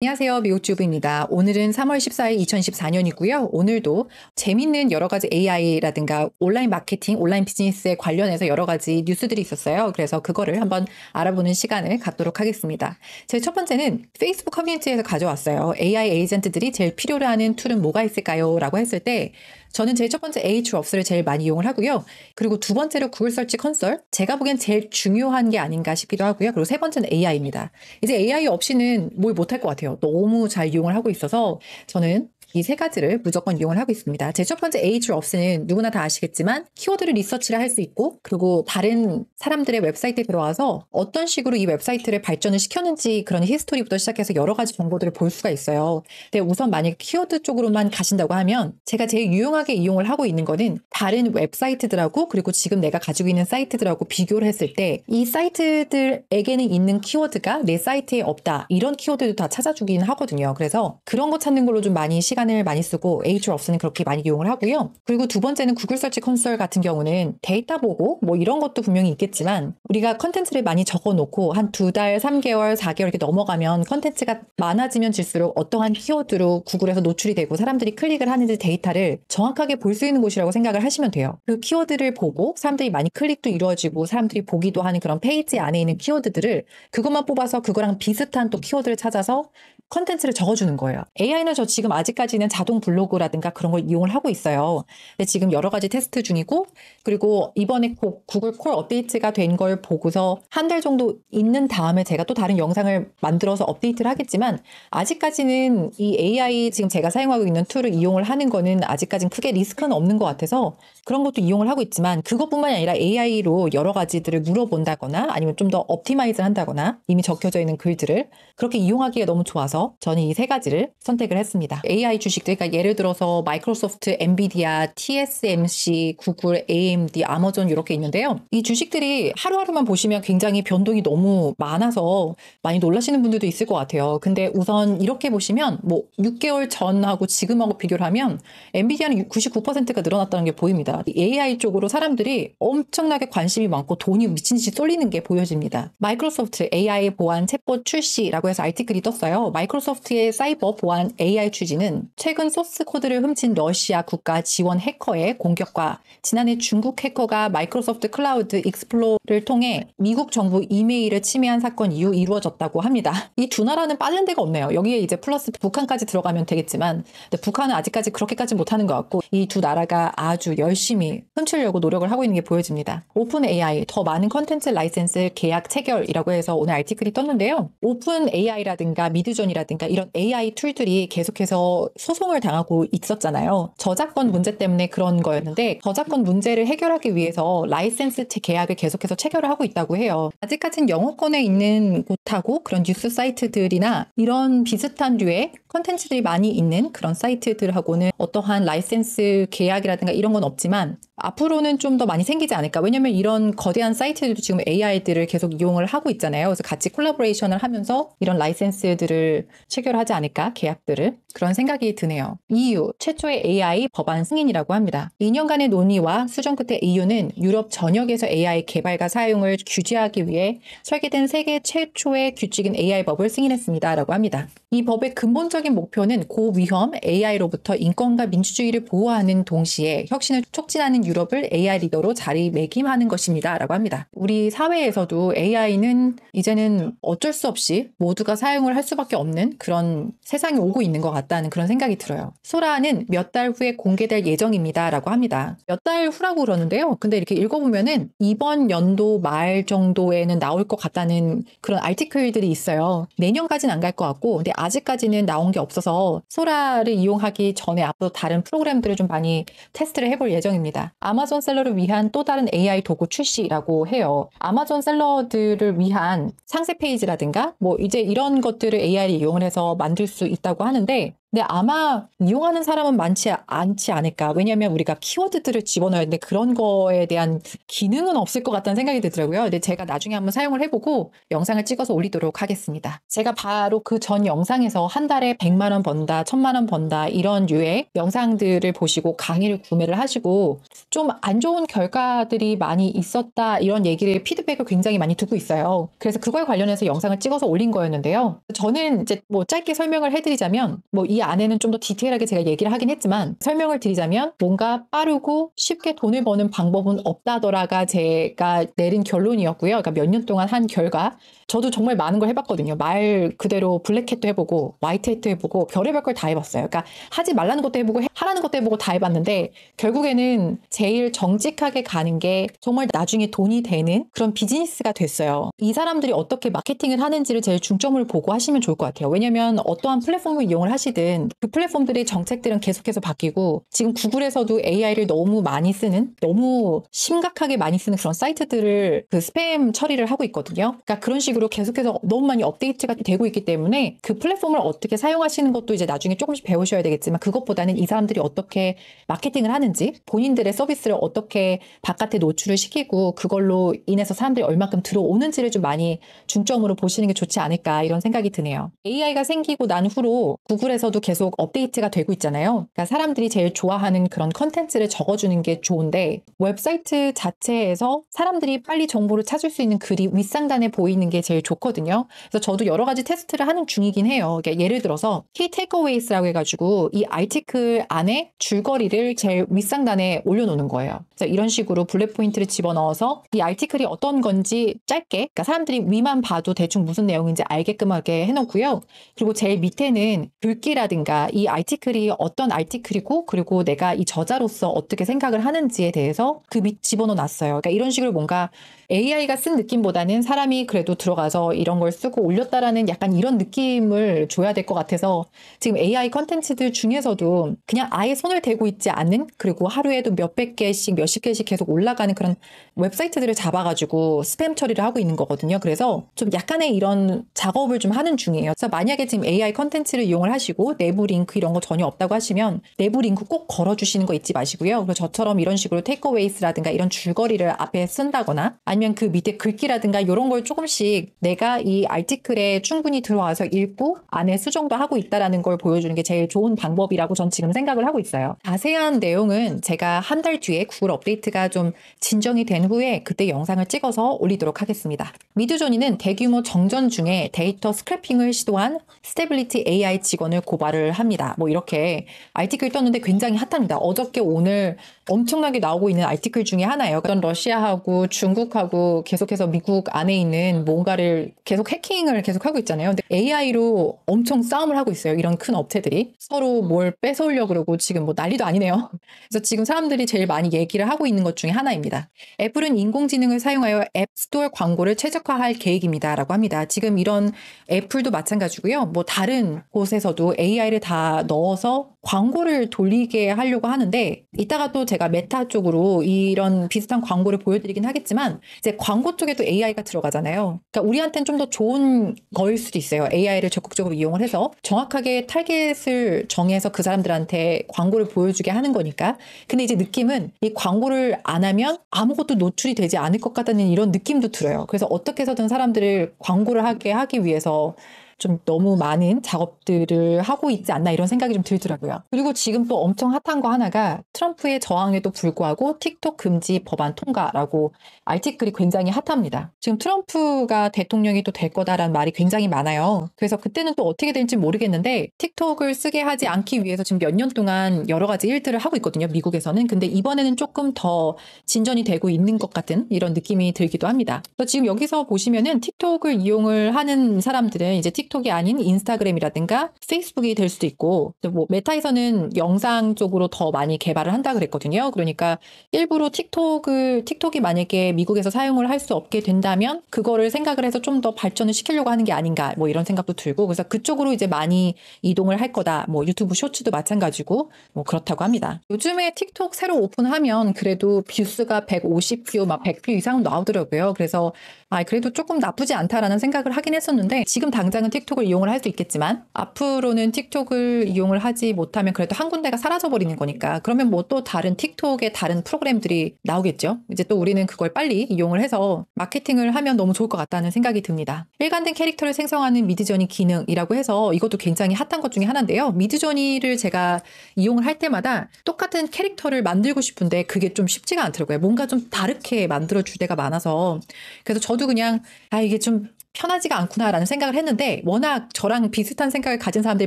안녕하세요. 미국주부입니다. 오늘은 3월 14일 2014년이고요. 오늘도 재밌는 여러 가지 AI라든가 온라인 마케팅, 온라인 비즈니스에 관련해서 여러 가지 뉴스들이 있었어요. 그래서 그거를 한번 알아보는 시간을 갖도록 하겠습니다. 제 첫 번째는 페이스북 커뮤니티에서 가져왔어요. AI 에이전트들이 제일 필요로 하는 툴은 뭐가 있을까요? 라고 했을 때 저는 제일 첫 번째 a H 롭스를 제일 많이 이용을 하고요. 그리고 두 번째로 구글 설치 컨설. 제가 보기엔 제일 중요한 게 아닌가 싶기도 하고요. 그리고 세 번째는 AI입니다. 이제 AI 없이는 뭘 못할 것 같아요. 너무 잘 이용을 하고 있어서 저는 이 세 가지를 무조건 이용을 하고 있습니다. 제 첫 번째 에이즈 업스는 누구나 다 아시겠지만 키워드를 리서치를 할 수 있고 그리고 다른 사람들의 웹사이트에 들어와서 어떤 식으로 이 웹사이트를 발전을 시켰는지 그런 히스토리부터 시작해서 여러 가지 정보들을 볼 수가 있어요. 근데 우선 만약 키워드 쪽으로만 가신다고 하면 제가 제일 유용한 꼼꼼하게 이용을 하고 있는 거는 다른 웹사이트들하고 그리고 지금 내가 가지고 있는 사이트들하고 비교를 했을 때 이 사이트들에게는 있는 키워드가 내 사이트에 없다. 이런 키워드도 다 찾아주긴 하거든요. 그래서 그런 거 찾는 걸로 좀 많이 시간을 많이 쓰고 Ahrefs는 그렇게 많이 이용을 하고요. 그리고 두 번째는 구글 서치 콘솔 같은 경우는 데이터 보고 뭐 이런 것도 분명히 있겠지만 우리가 컨텐츠를 많이 적어 놓고 한 두 달, 3개월, 4개월 이렇게 넘어가면 컨텐츠가 많아지면 질수록 어떠한 키워드로 구글에서 노출이 되고 사람들이 클릭을 하는지 데이터를 정확 정확하게 볼 수 있는 곳이라고 생각을 하시면 돼요. 그 키워드를 보고 사람들이 많이 클릭도 이루어지고 사람들이 보기도 하는 그런 페이지 안에 있는 키워드들을 그것만 뽑아서 그거랑 비슷한 또 키워드를 찾아서 컨텐츠를 적어주는 거예요. AI는 저 지금 아직까지는 자동 블로그라든가 그런 걸 이용을 하고 있어요. 근데 지금 여러 가지 테스트 중이고 그리고 이번에 구글 콜 업데이트가 된 걸 보고서 한 달 정도 있는 다음에 제가 또 다른 영상을 만들어서 업데이트를 하겠지만 아직까지는 이 AI 지금 제가 사용하고 있는 툴을 이용을 하는 거는 아직까지는 크게 리스크는 없는 것 같아서 그런 것도 이용을 하고 있지만 그것뿐만이 아니라 AI로 여러 가지들을 물어본다거나 아니면 좀 더옵티마이즈를 한다거나 이미 적혀져 있는 글들을 그렇게 이용하기에 너무 좋아서 저는 이 세 가지를 선택을 했습니다. AI 주식들 그러니까 예를 들어서 마이크로소프트, 엔비디아, TSMC, 구글, AMD, 아마존 이렇게 있는데요. 이 주식들이 하루하루만 보시면 굉장히 변동이 너무 많아서 많이 놀라시는 분들도 있을 것 같아요. 근데 우선 이렇게 보시면 뭐 6개월 전하고 지금하고 비교를 하면 엔비디아는 99%가 늘어났다는 게 보입니다. AI 쪽으로 사람들이 엄청나게 관심이 많고 돈이 미친 듯이 쏠리는 게 보여집니다. 마이크로소프트 AI 보안 챗봇 출시라고 해서 아이티클이 떴어요. 마이크로소프트의 사이버 보안 AI 추진은 최근 소스 코드를 훔친 러시아 국가 지원 해커의 공격과 지난해 중국 해커가 마이크로소프트 클라우드 익스플로를 통해 미국 정부 이메일을 침해한 사건 이후 이루어졌다고 합니다. 이 두 나라는 빠른 데가 없네요. 여기에 이제 플러스 북한까지 들어가면 되겠지만 북한은 아직까지 그렇게까지 못하는 것 같고 않고 이두 나라가 아주 열심히 훔치려고 노력을 하고 있는 게 보여집니다. 오픈 AI 더 많은 컨텐츠 라이센스 계약 체결이라고 해서 오늘 알티클이 떴는데요. 오픈 AI라든가 미드존이라든가 이런 AI 툴들이 계속해서 소송을 당하고 있었잖아요. 저작권 문제 때문에 그런 거였는데 저작권 문제를 해결하기 위해서 라이센스 계약을 계속해서 체결을 하고 있다고 해요. 아직까지는 영어권에 있는 곳하고 그런 뉴스 사이트들이나 이런 비슷한 류의 컨텐츠들이 많이 있는 그런 사이트들하고는 어떠한 라이센스 라이센스 계약이라든가 이런 건 없지만 앞으로는 좀 더 많이 생기지 않을까. 왜냐면 이런 거대한 사이트들도 지금 AI들을 계속 이용을 하고 있잖아요. 그래서 같이 콜라보레이션을 하면서 이런 라이센스들을 체결하지 않을까, 계약들을. 그런 생각이 드네요. EU 최초의 AI 법안 승인이라고 합니다. 2년간의 논의와 수정 끝에 EU는 유럽 전역에서 AI 개발과 사용을 규제하기 위해 설계된 세계 최초의 규칙인 AI 법을 승인했습니다라고 합니다. 이 법의 근본적인 목표는 고위험 AI로부터 인권과 민주주의를 보호 보호하는 동시에 혁신을 촉진하는 유럽을 AI 리더로 자리매김하는 것입니다. 라고 합니다. 우리 사회에서도 AI는 이제는 어쩔 수 없이 모두가 사용을 할 수밖에 없는 그런 세상이 오고 있는 것 같다는 그런 생각이 들어요. 소라는 몇 달 후에 공개될 예정입니다. 라고 합니다. 몇 달 후라고 그러는데요. 근데 이렇게 읽어보면은 이번 연도 말 정도에는 나올 것 같다는 그런 알티클들이 있어요. 내년까지는 안 갈 것 같고, 근데 아직까지는 나온 게 없어서 소라를 이용하기 전에 앞서 다른 프로그램들 것들을 좀 많이 테스트를 해볼 예정입니다. 아마존 셀러를 위한 또 다른 AI 도구 출시라고 해요. 아마존 셀러들을 위한 상세 페이지라든가 뭐 이제 이런 것들을 AI를 이용 해서 만들 수 있다고 하는데 근데 아마 이용하는 사람은 많지 않지 않을까. 왜냐하면 우리가 키워드들을 집어넣어야 되는데 그런 거에 대한 기능은 없을 것 같다는 생각이 들더라고요. 근데 제가 나중에 한번 사용을 해보고 영상을 찍어서 올리도록 하겠습니다. 제가 바로 그 전 영상에서 한 달에 100만 원 번다, 1000만 원 번다 이런 유의 영상들을 보시고 강의를 구매를 하시고 좀 안 좋은 결과들이 많이 있었다 이런 얘기를 피드백을 굉장히 많이 두고 있어요. 그래서 그거에 관련해서 영상을 찍어서 올린 거였는데요. 저는 이제 뭐 짧게 설명을 해드리자면 뭐이 이 안에는 좀 더 디테일하게 제가 얘기를 하긴 했지만 설명을 드리자면 뭔가 빠르고 쉽게 돈을 버는 방법은 없다더라가 제가 내린 결론이었고요. 그러니까 몇 년 동안 한 결과 저도 정말 많은 걸 해봤거든요. 말 그대로 블랙캣도 해보고 화이트캣도 해보고 별의별 걸 다 해봤어요. 그러니까 하지 말라는 것도 해보고 하라는 것도 해보고 다 해봤는데 결국에는 제일 정직하게 가는 게 정말 나중에 돈이 되는 그런 비즈니스가 됐어요. 이 사람들이 어떻게 마케팅을 하는지를 제일 중점을 보고 하시면 좋을 것 같아요. 왜냐하면 어떠한 플랫폼을 이용을 하시든 어쨌든 그 플랫폼들의 정책들은 계속해서 바뀌고 지금 구글에서도 AI를 너무 많이 쓰는 너무 심각하게 많이 쓰는 그런 사이트들을 그 스팸 처리를 하고 있거든요. 그러니까 그런 식으로 계속해서 너무 많이 업데이트가 되고 있기 때문에 그 플랫폼을 어떻게 사용하시는 것도 이제 나중에 조금씩 배우셔야 되겠지만 그것보다는 이 사람들이 어떻게 마케팅을 하는지 본인들의 서비스를 어떻게 바깥에 노출을 시키고 그걸로 인해서 사람들이 얼만큼 들어오는지를 좀 많이 중점으로 보시는 게 좋지 않을까 이런 생각이 드네요. AI가 생기고 난 후로 구글에서도 저도 계속 업데이트가 되고 있잖아요. 그러니까 사람들이 제일 좋아하는 그런 컨텐츠를 적어주는 게 좋은데 웹사이트 자체에서 사람들이 빨리 정보를 찾을 수 있는 글이 윗상단에 보이는 게 제일 좋거든요. 그래서 저도 여러 가지 테스트를 하는 중이긴 해요. 그러니까 예를 들어서 키 테이크어웨이스라고 해가지고 이 아이티클 안에 줄거리를 제일 윗상단에 올려놓는 거예요. 그래서 이런 식으로 블랙 포인트를 집어넣어서 이 아이티클이 어떤 건지 짧게 그러니까 사람들이 위만 봐도 대충 무슨 내용인지 알게끔 하게 해놓고요. 그리고 제일 밑에는 글귀라 내용이라든가 이 아티클이 어떤 아티클이고 그리고 내가 이 저자로서 어떻게 생각을 하는지에 대해서 그 밑 집어넣어 놨어요. 그러니까 이런 식으로 뭔가 AI가 쓴 느낌보다는 사람이 그래도 들어가서 이런 걸 쓰고 올렸다라는 약간 이런 느낌을 줘야 될 것 같아서 지금 AI 컨텐츠들 중에서도 그냥 아예 손을 대고 있지 않는 그리고 하루에도 몇백 개씩 몇십 개씩 계속 올라가는 그런 웹사이트들을 잡아가지고 스팸 처리를 하고 있는 거거든요. 그래서 좀 약간의 이런 작업을 좀 하는 중이에요. 그래서 만약에 지금 AI 컨텐츠를 이용을 하시고 내부 링크 이런 거 전혀 없다고 하시면 내부 링크 꼭 걸어주시는 거 잊지 마시고요. 그리고 저처럼 이런 식으로 테이크웨이스라든가 이런 줄거리를 앞에 쓴다거나 아니면 그 밑에 글귀라든가 이런 걸 조금씩 내가 이 알티클에 충분히 들어와서 읽고 안에 수정도 하고 있다라는 걸 보여주는 게 제일 좋은 방법이라고 전 지금 생각을 하고 있어요. 자세한 내용은 제가 한 달 뒤에 구글 업데이트가 좀 진정이 된 후에 그때 영상을 찍어서 올리도록 하겠습니다. 미드존이는 대규모 정전 중에 데이터 스크래핑을 시도한 스테빌리티 AI 직원을 고발 말을 합니다. 뭐 이렇게 아이티클 떴는데 굉장히 핫합니다. 어저께 오늘 엄청나게 나오고 있는 아이티클 중에 하나예요. 어떤 러시아하고 중국하고 계속해서 미국 안에 있는 뭔가를 계속 해킹을 계속 하고 있잖아요. 근데 AI로 엄청 싸움을 하고 있어요. 이런 큰 업체들이 서로 뭘 뺏어오려고 그러고 지금 뭐 난리도 아니네요. 그래서 지금 사람들이 제일 많이 얘기를 하고 있는 것 중에 하나입니다. 애플은 인공지능을 사용하여 앱스토어 광고를 최적화할 계획입니다라고 합니다. 지금 이런 애플도 마찬가지고요. 뭐 다른 곳에서도 AI AI를 다 넣어서 광고를 돌리게 하려고 하는데 이따가 또 제가 메타 쪽으로 이런 비슷한 광고를 보여드리긴 하겠지만 이제 광고 쪽에도 AI가 들어가잖아요. 그러니까 우리한테는 좀 더 좋은 거일 수도 있어요. AI를 적극적으로 이용을 해서 정확하게 타겟을 정해서 그 사람들한테 광고를 보여주게 하는 거니까. 근데 이제 느낌은 이 광고를 안 하면 아무것도 노출이 되지 않을 것 같다는 이런 느낌도 들어요. 그래서 어떻게 해서든 사람들을 광고를 하게 하기 위해서 좀 너무 많은 작업들을 하고 있지 않나 이런 생각이 좀 들더라고요. 그리고 지금 또 엄청 핫한 거 하나가 트럼프의 저항에도 불구하고 틱톡 금지 법안 통과라고 알티클이 굉장히 핫합니다. 지금 트럼프가 대통령이 또 될 거다라는 말이 굉장히 많아요. 그래서 그때는 또 어떻게 될지 모르겠는데 틱톡을 쓰게 하지 않기 위해서 지금 몇 년 동안 여러 가지 일들을 하고 있거든요. 미국에서는. 근데 이번에는 조금 더 진전이 되고 있는 것 같은 이런 느낌이 들기도 합니다. 지금 여기서 보시면은 틱톡을 이용을 하는 사람들은 이제 틱 틱톡이 아닌 인스타그램이라든가 페이스북이 될 수도 있고 뭐 메타에서는 영상 쪽으로 더 많이 개발을 한다 그랬거든요. 그러니까 일부러 틱톡을 틱톡이 만약에 미국에서 사용을 할 수 없게 된다면 그거를 생각을 해서 좀 더 발전을 시키려고 하는 게 아닌가 뭐 이런 생각도 들고 그래서 그쪽으로 이제 많이 이동을 할 거다. 뭐 유튜브 쇼츠도 마찬가지고 뭐 그렇다고 합니다. 요즘에 틱톡 새로 오픈하면 그래도 뷰스가 150뷰 막 100뷰 이상은 나오더라고요. 그래서 아 그래도 조금 나쁘지 않다라는 생각을 하긴 했었는데 지금 당장은 틱톡을 이용을 할 수 있겠지만 앞으로는 틱톡을 이용을 하지 못하면 그래도 한 군데가 사라져 버리는 거니까 그러면 뭐 또 다른 틱톡의 다른 프로그램들이 나오겠죠. 이제 또 우리는 그걸 빨리 이용을 해서 마케팅을 하면 너무 좋을 것 같다는 생각이 듭니다. 일관된 캐릭터를 생성하는 미드저니 기능이라고 해서 이것도 굉장히 핫한 것 중에 하나인데요. 미드저니를 제가 이용을 할 때마다 똑같은 캐릭터를 만들고 싶은데 그게 좀 쉽지가 않더라고요. 뭔가 좀 다르게 만들어 줄 때가 많아서 그래서 저도 그냥 아 이게 좀 편하지가 않구나라는 생각을 했는데 워낙 저랑 비슷한 생각을 가진 사람들이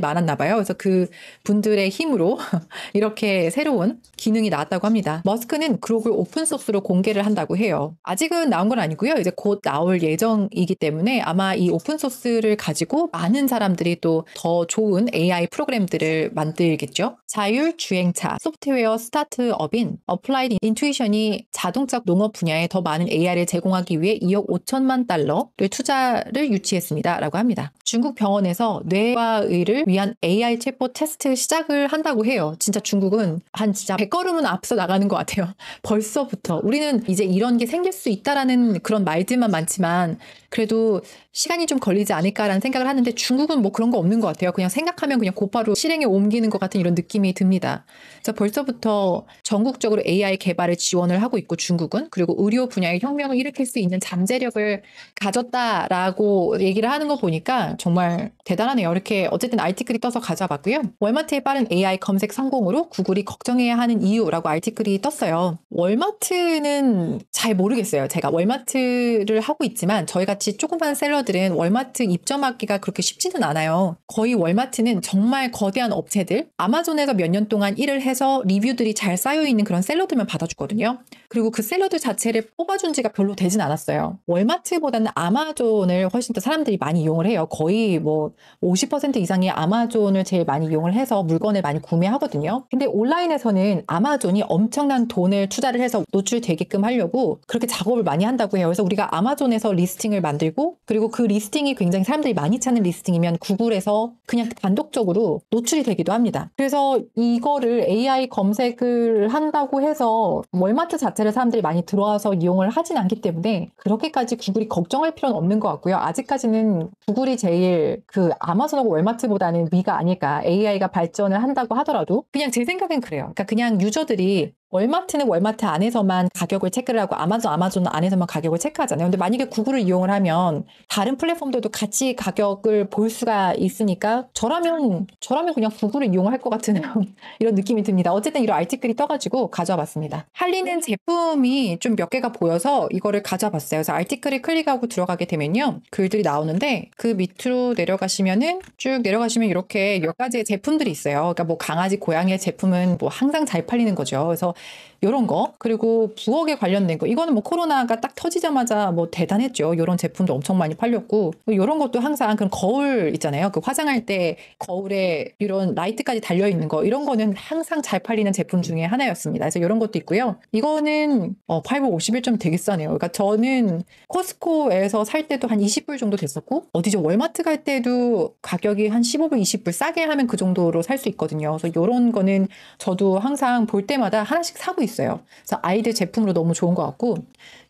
많았나 봐요. 그래서 그 분들의 힘으로 이렇게 새로운 기능이 나왔다고 합니다. 머스크는 그룹을 오픈소스로 공개를 한다고 해요. 아직은 나온 건 아니고요. 이제 곧 나올 예정이기 때문에 아마 이 오픈소스를 가지고 많은 사람들이 또 더 좋은 AI 프로그램들을 만들겠죠. 자율주행차 소프트웨어 스타트업인 어플라이드 인투이션이 자동차 농업 분야에 더 많은 AI를 제공하기 위해 2억 5천만 달러를 투자 데이를 유치했습니다라고 합니다. 중국 병원에서 뇌와 의를 위한 AI 체포 테스트 시작을 한다고 해요. 진짜 중국은 한 진짜 100걸음은 앞서 나가는 것 같아요. 벌써부터 우리는 이제 이런 게 생길 수 있다라는 그런 말들만 많지만 그래도 시간이 좀 걸리지 않을까라는 생각을 하는데 중국은 뭐 그런 거 없는 것 같아요. 그냥 생각하면 그냥 곧바로 실행에 옮기는 것 같은 이런 느낌이 듭니다. 그래서 벌써부터 전국적으로 AI 개발을 지원을 하고 있고 중국은 그리고 의료 분야의 혁명을 일으킬 수 있는 잠재력을 가졌다라고 얘기를 하는 거 보니까 정말 대단하네요. 이렇게 어쨌든 알티클이 떠서 가져봤고요. 월마트의 빠른 AI 검색 성공으로 구글이 걱정해야 하는 이유라고 알티클이 떴어요. 월마트는 잘 모르겠어요. 제가 월마트를 하고 있지만 저희 같이 조그만 셀러 소비자들은 월마트 입점하기가 그렇게 쉽지는 않아요. 거의 월마트는 정말 거대한 업체들, 아마존에서 몇 년 동안 일을 해서 리뷰들이 잘 쌓여 있는 그런 셀러들만 받아주거든요. 그리고 그 샐러드 자체를 뽑아준 지가 별로 되진 않았어요. 월마트보다는 아마존을 훨씬 더 사람들이 많이 이용을 해요. 거의 뭐 50% 이상이 아마존을 제일 많이 이용을 해서 물건을 많이 구매하거든요. 근데 온라인에서는 아마존이 엄청난 돈을 투자를 해서 노출되게끔 하려고 그렇게 작업을 많이 한다고 해요. 그래서 우리가 아마존에서 리스팅을 만들고 그리고 그 리스팅이 굉장히 사람들이 많이 찾는 리스팅이면 구글에서 그냥 단독적으로 노출이 되기도 합니다. 그래서 이거를 AI 검색을 한다고 해서 월마트 자체 자세를 사람들이 많이 들어와서 이용을 하진 않기 때문에 그렇게까지 구글이 걱정할 필요는 없는 것 같고요. 아직까지는 구글이 제일 그 아마존하고 월마트보다는 위가 아닐까. AI가 발전을 한다고 하더라도 그냥 제 생각엔 그래요. 그러니까 그냥 유저들이 월마트는 월마트 안에서만 가격을 체크를 하고 아마존 아마존 안에서만 가격을 체크하잖아요. 근데 만약에 구글을 이용을 하면 다른 플랫폼들도 같이 가격을 볼 수가 있으니까 저라면 저라면 그냥 구글을 이용할 것 같은 이런 느낌이 듭니다. 어쨌든 이런 알티클이 떠가지고 가져와 봤습니다. 할리는 네. 제품이 좀 몇 개가 보여서 이거를 가져와 봤어요. 그래서 알티클을 클릭하고 들어가게 되면요. 글들이 나오는데 그 밑으로 내려가시면은 쭉 내려가시면 이렇게 몇 가지의 제품들이 있어요. 그러니까 뭐 강아지, 고양이의 제품은 뭐 항상 잘 팔리는 거죠. 그래서 이런 거 그리고 부엌에 관련된 거 이거는 뭐 코로나가 딱 터지자마자 뭐 대단했죠 이런 제품도 엄청 많이 팔렸고 이런 뭐 것도 항상 그런 거울 있잖아요 그 화장할 때 거울에 이런 라이트까지 달려 있는 거 이런 거는 항상 잘 팔리는 제품 중에 하나였습니다 그래서 이런 것도 있고요 이거는 어, 파이버 51점 되게 싸네요 그러니까 저는 코스코에서 살 때도 한 20불 정도 됐었고 어디죠 월마트 갈 때도 가격이 한 15불 20불 싸게 하면 그 정도로 살 수 있거든요 그래서 이런 거는 저도 항상 볼 때마다 하나씩 하나씩 사고 있어요. 그래서 아이들 제품으로 너무 좋은 것 같고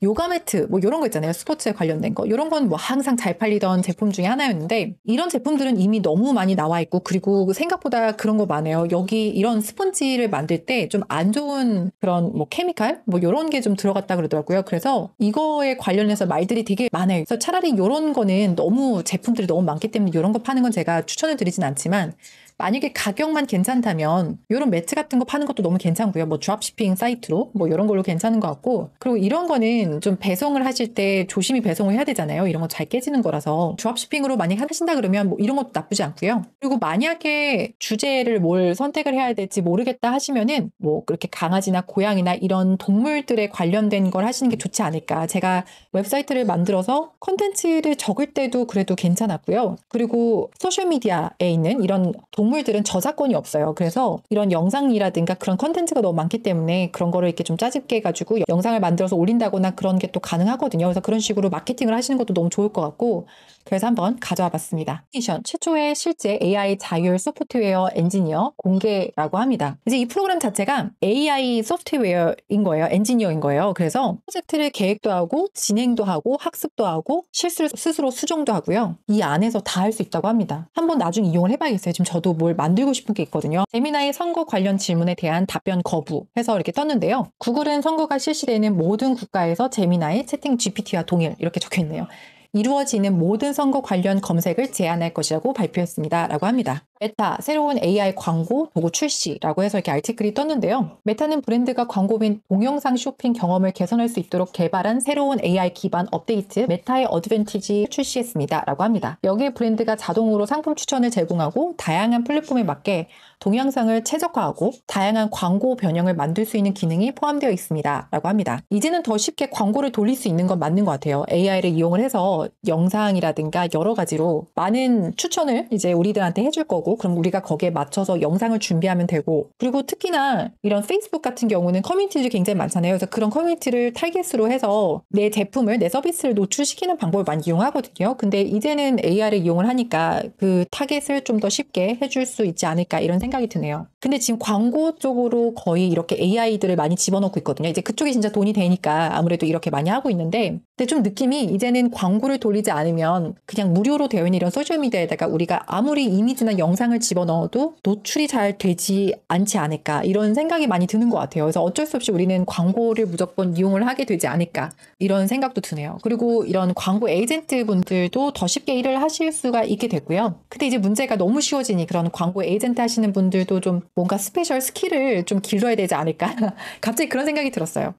요가 매트 뭐 이런 거 있잖아요. 스포츠에 관련된 거 이런 건 뭐 항상 잘 팔리던 제품 중에 하나였는데 이런 제품들은 이미 너무 많이 나와 있고 그리고 생각보다 그런 거 많아요. 여기 이런 스펀지를 만들 때 좀 안 좋은 그런 뭐 케미칼 뭐 이런 게 좀 들어갔다 그러더라고요. 그래서 이거에 관련해서 말들이 되게 많아요. 그래서 차라리 이런 거는 너무 제품들이 너무 많기 때문에 이런 거 파는 건 제가 추천을 드리진 않지만 만약에 가격만 괜찮다면 이런 매트 같은 거 파는 것도 너무 괜찮고요. 뭐드랍 s 핑 사이트로 뭐 이런 걸로 괜찮은 것 같고 그리고 이런 거는 좀 배송을 하실 때 조심히 배송을 해야 되잖아요. 이런 거 잘 깨지는 거라서 드랍시핑으로 만약 하신다 그러면 뭐 이런 것도 나쁘지 않고요. 그리고 만약에 주제를 뭘 선택을 해야 될지 모르겠다 하시면은 뭐 그렇게 강아지나 고양이나 이런 동물들에 관련된 걸 하시는 게 좋지 않을까. 제가 웹사이트를 만들어서 컨텐츠를 적을 때도 그래도 괜찮았고요. 그리고 소셜 미디어에 있는 이런 동물들은 저작권이 없어요. 그래서 이런 영상이라든가 그런 컨텐츠가 너무 많기 때문에 그런 거를 이렇게 좀 짜집게 해가지고 영상을 만들어서 올린다거나 그런 게 또 가능하거든요. 그래서 그런 식으로 마케팅을 하시는 것도 너무 좋을 것 같고 그래서 한번 가져와 봤습니다. 미션 최초의 실제 AI 자율 소프트웨어 엔지니어 공개라고 합니다. 이제 이 프로그램 자체가 AI 소프트웨어인 거예요. 엔지니어인 거예요. 그래서 프로젝트를 계획도 하고 진행도 하고 학습도 하고 실수를 스스로 수정도 하고요. 이 안에서 다 할 수 있다고 합니다. 한번 나중에 이용을 해봐야겠어요. 지금 저도 뭘 만들고 싶은 게 있거든요. 재미나의 선거 관련 질문에 대한 답변 거부 해서 이렇게 떴는데요. 구글은 선거가 실시되는 모든 국가에서 재미나의 채팅 GPT와 동일 이렇게 적혀 있네요. 이루어지는 모든 선거 관련 검색을 제한할 것이라고 발표했습니다. 라고 합니다. 메타 새로운 AI 광고 도구 출시라고 해서 이렇게 알티클이 떴는데요. 메타는 브랜드가 광고 및 동영상 쇼핑 경험을 개선할 수 있도록 개발한 새로운 AI 기반 업데이트 메타의 어드밴티지 출시했습니다라고 합니다. 여기에 브랜드가 자동으로 상품 추천을 제공하고 다양한 플랫폼에 맞게 동영상을 최적화하고 다양한 광고 변형을 만들 수 있는 기능이 포함되어 있습니다라고 합니다. 이제는 더 쉽게 광고를 돌릴 수 있는 건 맞는 것 같아요. AI를 이용을 해서 영상이라든가 여러 가지로 많은 추천을 이제 우리들한테 해줄 거고 그럼 우리가 거기에 맞춰서 영상을 준비하면 되고 그리고 특히나 이런 페이스북 같은 경우는 커뮤니티들이 굉장히 많잖아요. 그래서 그런 커뮤니티를 타겟으로 해서 내 제품을 내 서비스를 노출시키는 방법을 많이 이용하거든요. 근데 이제는 a r 을 이용을 하니까 그 타겟을 좀 더 쉽게 해줄 수 있지 않을까 이런 생각이 드네요. 근데 지금 광고 쪽으로 거의 이렇게 AI들을 많이 집어넣고 있거든요. 이제 그쪽이 진짜 돈이 되니까 아무래도 이렇게 많이 하고 있는데 근데 좀 느낌이 이제는 광고를 돌리지 않으면 그냥 무료로 되어 있는 이런 소셜미디어에다가 우리가 아무리 이미지나 영상 영상을 집어넣어도 노출이 잘 되지 않지 않을까 이런 생각이 많이 드는 것 같아요. 그래서 어쩔 수 없이 우리는 광고를 무조건 이용을 하게 되지 않을까 이런 생각도 드네요. 그리고 이런 광고 에이전트 분들도 더 쉽게 일을 하실 수가 있게 되고요 근데 이제 문제가 너무 쉬워지니 그런 광고 에이전트 하시는 분들도 좀 뭔가 스페셜 스킬을 좀 길러야 되지 않을까 갑자기 그런 생각이 들었어요.